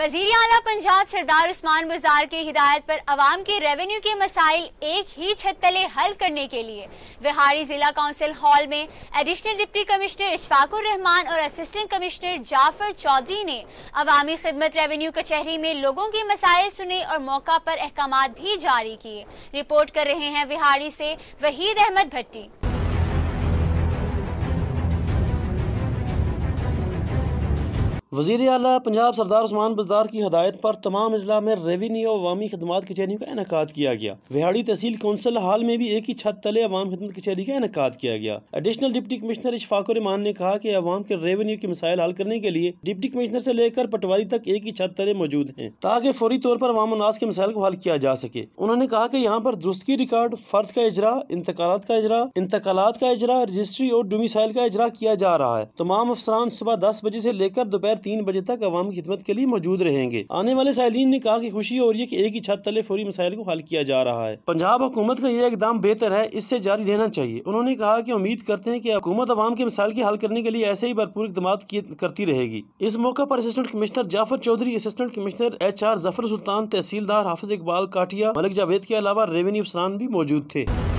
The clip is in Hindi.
वजीर अला पंजाब सरदार उस्मान बुजार की हिदायत पर आवाम के रेवेन्यू के मसाइल एक ही छत तले हल करने के लिए बिहारी जिला काउंसिल हॉल में additional deputy commissioner Ishfaqur Rahman और असिस्टेंट कमिश्नर जाफर चौधरी ने अवामी खिदमत रेवेन्यू कचहरी में लोगों के मसाइल सुने और मौका पर अहकाम भी जारी किए रिपोर्ट कर रहे हैं बिहारी से वहीद अहमद भट्टी वजीर अली पंजाब सरदार उस्मान बजदार की हदायत पर तमाम अजला में रेवन्यू और अवमी खदमात कचहरी का इनका किया गया विहाड़ी तहसील कौंसिल हाल में भी एक ही छत तले अवाम खदमत कचहरी का इनका किया गया एडिशनल डिप्टी कमिश्नर रमान ने कहा कि अवाम के रेवन्यू के मसाइल हल करने के लिए डिप्टी कमिश्नर से लेकर पटवारी तक एक ही छत तले मौजूद है ताकि फौरी तौर पर अवाम अनाज के मसाइल को हल किया जा सके उन्होंने कहा की यहाँ पर दुरुस्ती रिकॉर्ड फर्द का इजरा इंतकाल का इजरा इंतकाल का इजरा रजिस्ट्री और डोमिसाइल का इजरा किया जा रहा है तमाम अफसरान सुबह दस बजे ऐसी लेकर दोपहर तीन बजे तक अवाम की खिदमत के लिए मौजूद रहेंगे आने वाले सैलिन ने कहा की खुशी हो रही है की एक ही छत तले फौरी मसाइल को हल किया जा रहा है पंजाब हुकूमत का यह इकदाम बेहतर है इससे जारी रहना चाहिए उन्होंने कहा की उम्मीद करते हैं की हुकूमत अवाम के मिसाइल के हल करने के लिए ऐसे ही भरपूर इकदाम करती रहेगी इस मौका आरोप assistant commissioner Jafar Chaudhary assistant commissioner H R Zafar Sultan तहसीलदार हाफिज इकबाल काटिया मलिक जावेद के अलावा रेवेन्यू अफसरान भी मौजूद थे